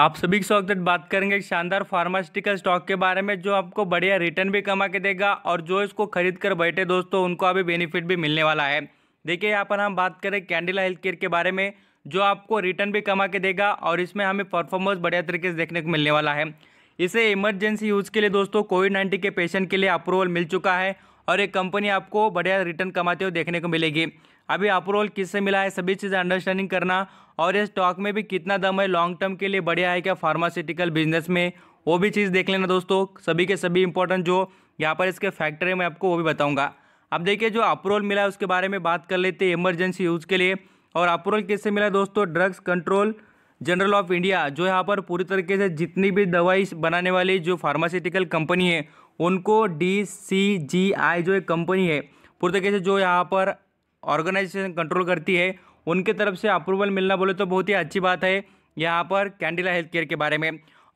आप सभी के स्वागत बात करेंगे एक शानदार फार्मास्यूटिकल स्टॉक के बारे में जो आपको बढ़िया रिटर्न भी कमा के देगा और जो इसको खरीद कर बैठे दोस्तों उनको अभी बेनिफिट भी मिलने वाला है देखिए यहाँ पर हम बात करें कैंडिला हेल्थ केयर के बारे में जो आपको रिटर्न भी कमा के देगा और इसमें हमें परफॉर्मेंस बढ़िया तरीके से देखने को मिलने वाला है इसे इमरजेंसी यूज़ के लिए दोस्तों कोविड नाइन्टीन के पेशेंट के लिए अप्रूवल मिल चुका है और ये कंपनी आपको बढ़िया रिटर्न कमाते हुए देखने को मिलेगी अभी अप्रूवल किससे मिला है सभी चीज़ें अंडरस्टैंडिंग करना और ये स्टॉक में भी कितना दम है लॉन्ग टर्म के लिए बढ़िया है क्या फार्मास्यूटिकल बिजनेस में वो भी चीज़ देख लेना दोस्तों सभी के सभी इंपॉर्टेंट जो यहाँ पर इसके फैक्टर है मैं आपको वो भी बताऊँगा अब देखिए जो अप्रूवल मिला है उसके बारे में बात कर लेते हैं इमरजेंसी यूज़ के लिए और अप्रूवल किससे मिला है दोस्तों drugs control general of India जो यहाँ पर पूरी तरीके से जितनी भी दवाई बनाने वाली जो फार्मास्यूटिकल कंपनी है उनको डी सी जी आई जो एक कंपनी है पूरी तरीके से जो यहाँ पर ऑर्गेनाइजेशन कंट्रोल करती है उनके तरफ से अप्रूवल मिलना बोले तो बहुत ही अच्छी बात है यहाँ पर कैंडिला हेल्थ केयर के बारे में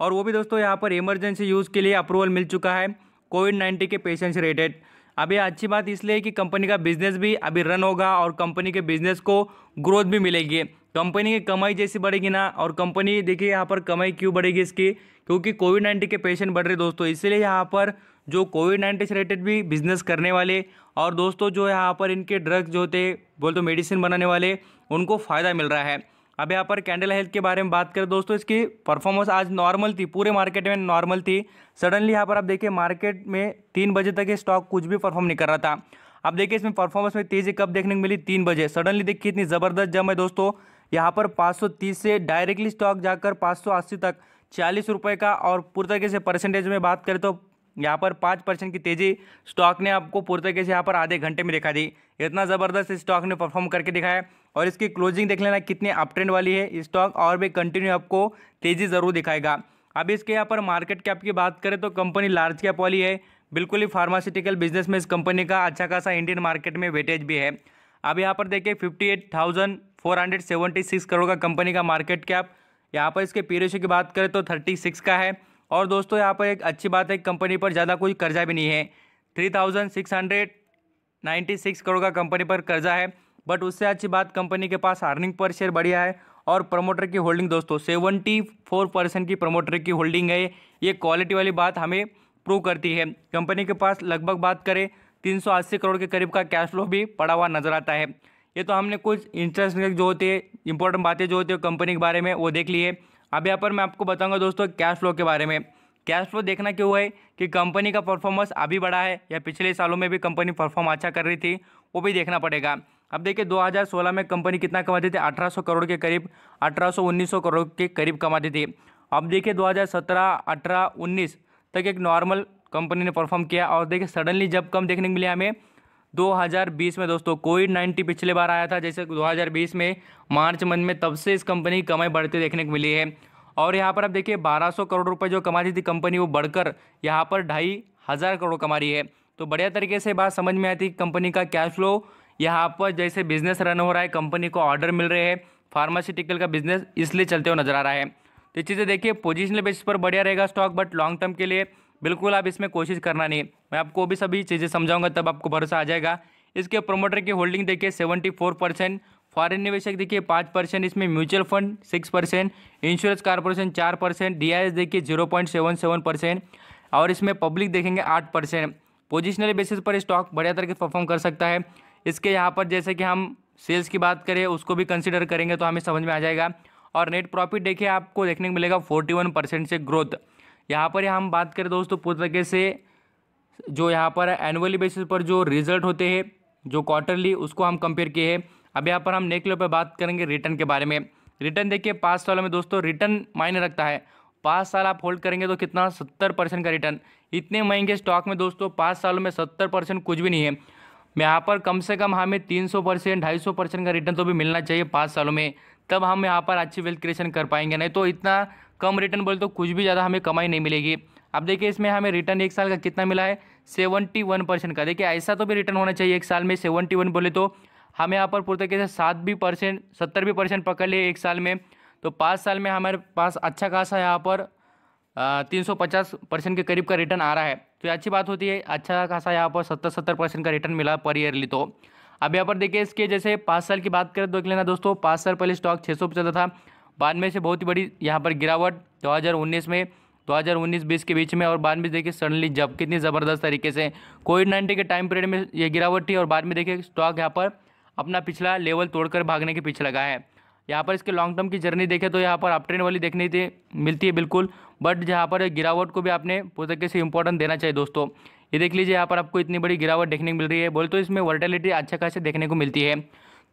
और वो भी दोस्तों यहाँ पर इमरजेंसी यूज़ के लिए अप्रूवल मिल चुका है कोविड नाइन्टीन के पेशेंट्स रिलेटेड अभी अच्छी बात इसलिए कि कंपनी का बिजनेस भी अभी रन होगा और कंपनी के बिजनेस को ग्रोथ भी मिलेगी कंपनी की कमाई जैसी बढ़ेगी ना और कंपनी देखिए यहाँ पर कमाई क्यों बढ़ेगी इसकी क्योंकि कोविड नाइन्टीन के पेशेंट बढ़ रहे दोस्तों इसलिए यहाँ पर जो कोविड नाइन्टीन से रिलेटेड भी बिजनेस करने वाले और दोस्तों जो यहाँ पर इनके ड्रग्स जो होते बोल तो मेडिसिन बनाने वाले उनको फ़ायदा मिल रहा है अब यहाँ पर कैंडल हेल्थ के बारे में बात करें दोस्तों इसकी परफॉर्मेंस आज नॉर्मल थी पूरे मार्केट में नॉर्मल थी सडनली यहाँ पर आप देखिए मार्केट में तीन बजे तक ये स्टॉक कुछ भी परफॉर्म नहीं कर रहा था अब देखिए इसमें परफॉर्मेंस में तेज़ी कब देखने को मिली तीन बजे सडनली देखिए इतनी ज़बरदस्त जम है दोस्तों यहाँ पर पाँच से डायरेक्टली स्टॉक जाकर पाँच तक चालीस रुपये का और पूरी तरीके से परसेंटेज में बात करें तो यहाँ पर पाँच परसेंट की तेज़ी स्टॉक ने आपको पूरी तरीके से यहाँ पर आधे घंटे में दिखा दी इतना ज़बरदस्त स्टॉक ने परफॉर्म करके दिखाया और इसकी क्लोजिंग देख लेना कितनी अप ट्रेंड वाली है स्टॉक और भी कंटिन्यू आपको तेज़ी ज़रूर दिखाएगा अब इसके यहाँ पर मार्केट कैप की बात करें तो कंपनी लार्ज कैप वाली है बिल्कुल ही फार्मास्यूटिकल बिजनेस में इस कंपनी का अच्छा खासा इंडियन मार्केट में वेटेज भी है अब यहाँ पर देखिए fifty eight thousand four hundred seventy six crore का कंपनी का मार्केट कैप यहाँ पर इसके पी की बात करें तो थर्टी सिक्स का है और दोस्तों यहाँ पर एक अच्छी बात है कंपनी पर ज़्यादा कोई कर्जा भी नहीं है three thousand six hundred ninety six crore का कंपनी पर कर्जा है बट उससे अच्छी बात कंपनी के पास अर्निंग पर शेयर बढ़िया है और प्रमोटर की होल्डिंग दोस्तों सेवेंटी फोर परसेंट की प्रमोटर की होल्डिंग है ये क्वालिटी वाली बात हमें प्रूव करती है कंपनी के पास लगभग बात करें तीन सौ अस्सी करोड़ के करीब का कैश फ्लो भी पड़ा हुआ नजर आता है ये तो हमने कुछ इंटरेस्ट जो होती है इंपॉर्टेंट बातें जो होती है कंपनी के बारे में वो देख ली है अब यहाँ पर मैं आपको बताऊंगा दोस्तों कैश फ्लो के बारे में कैश फ्लो देखना क्यों है कि कंपनी का परफॉर्मेंस अभी बढ़ा है या पिछले सालों में भी कंपनी परफॉर्म अच्छा कर रही थी वो भी देखना पड़ेगा अब देखिए 2016 में कंपनी कितना कमाती थी 1800 करोड़ के करीब 1800-1900 करोड़ के करीब कमाती थी अब देखिए 2017, 18, 19 तक एक नॉर्मल कंपनी ने परफॉर्म किया और देखिए सडनली जब कम देखने को मिले हमें 2020 में दोस्तों कोविड 19 पिछले बार आया था जैसे 2020 में मार्च मंथ में तब से इस कंपनी की कमाई बढ़ती देखने को मिली है और यहाँ पर आप देखिए 1200 करोड़ रुपए जो कमा रही थी कंपनी वो बढ़कर यहाँ पर ढाई हज़ार करोड़ कमा रही है तो बढ़िया तरीके से बात समझ में आती कंपनी का कैश फ्लो यहाँ पर जैसे बिजनेस रन हो रहा है कंपनी को ऑर्डर मिल रहे हैं फार्मास्यूटिकल का बिजनेस इसलिए चलते हुए नजर आ रहा है तो चीज़ें देखिए पोजिशनल बेसिस पर बढ़िया रहेगा स्टॉक बट लॉन्ग टर्म के लिए बिल्कुल आप इसमें कोशिश करना नहीं मैं आपको भी सभी चीज़ें समझाऊंगा तब आपको भरोसा आ जाएगा इसके प्रोमोटर की होल्डिंग देखिए सेवेंटी फोर परसेंट फॉरन निवेशक देखिए पाँच परसेंट इसमें mutual fund six percent insurance corporation चार परसेंट डी देखिए zero point seven seven percent और इसमें पब्लिक देखेंगे आठ परसेंट पोजिशनल बेसिस पर स्टॉक बढ़िया तरह से परफॉर्म कर सकता है इसके यहाँ पर जैसे कि हम सेल्स की बात करें उसको भी कंसिडर करेंगे तो हमें समझ में आ जाएगा और नेट प्रॉफिट देखिए आपको देखने को मिलेगा 41 परसेंट से ग्रोथ यहाँ पर हम बात करें दोस्तों पूरी तरीके से जो यहाँ पर एनुअली बेसिस पर जो रिजल्ट होते हैं जो क्वार्टरली उसको हम कंपेयर किए हैं अब यहाँ पर हम नेक्स्ट लेवल पर बात करेंगे रिटर्न के बारे में रिटर्न देखिए पाँच सालों में दोस्तों रिटर्न मायने रखता है पाँच साल आप होल्ड करेंगे तो कितना सत्तर परसेंट का रिटर्न इतने महंगे स्टॉक में दोस्तों पाँच सालों में सत्तर परसेंट कुछ भी नहीं है यहाँ पर कम से कम हमें तीन सौ परसेंट ढाई सौ परसेंट का रिटर्न तो भी मिलना चाहिए पाँच सालों में तब हम यहाँ पर अच्छी वेल्थ क्रिएशन कर पाएंगे नहीं तो इतना कम रिटर्न बोले तो कुछ भी ज़्यादा हमें कमाई नहीं मिलेगी अब देखिए इसमें हमें रिटर्न एक साल का कितना मिला है सेवेंटी वन परसेंट का देखिए ऐसा तो भी रिटर्न होना चाहिए एक साल में सेवेंटी वन बोले तो हम यहाँ पर पूरे तरीके से सात भी परसेंट सत्तर भी परसेंट पकड़ लिए एक साल में तो पाँच साल में हमारे पास अच्छा खासा यहाँ पर तीन सौ पचास परसेंट के करीब का रिटर्न आ रहा है तो ये अच्छी बात होती है अच्छा खासा यहाँ पर सत्तर सत्तर परसेंट का रिटर्न मिला पर ईयरली तो अब यहाँ पर देखिए इसके जैसे पाँच साल की बात करें तो लेना दोस्तों पाँच साल पहले स्टॉक छः सौ चलता था बाद में से बहुत ही बड़ी यहाँ पर गिरावट दो में दो उन्नीस बीस के बीच में और बाद में देखिए सडनली जब कितनी ज़बरदस्त तरीके से कोविड नाइन्टीन के टाइम पीरियड में ये गिरावट थी और बाद में देखिए स्टॉक यहाँ पर अपना पिछला लेवल तोड़कर भागने के पीछे लगा है यहाँ पर इसके लॉन्ग टर्म की जर्नी देखें तो यहाँ पर अप ट्रेंड वाली देखने थी मिलती है बिल्कुल बट जहाँ पर गिरावट को भी आपने पूरे तरीके से इंपॉर्टेंट देना चाहिए दोस्तों ये देख लीजिए यहाँ पर आपको इतनी बड़ी गिरावट देखने को मिल रही है बोले तो इसमें वर्टेलिटी अच्छा खासा देखने को मिलती है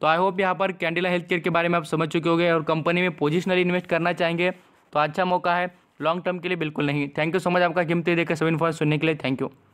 तो आई होप यहाँ पर कैंडिला हेल्थ केयर के बारे में आप समझ चुके होंगे और कंपनी में पोजिशनल इन्वेस्ट करना चाहेंगे तो अच्छा मौका है लॉन्ग टर्म के लिए बिल्कुल नहीं थैंक यू सो मच आपका कीमती देखकर सब इन्फॉर्मेशन सुनने के लिए थैंक यू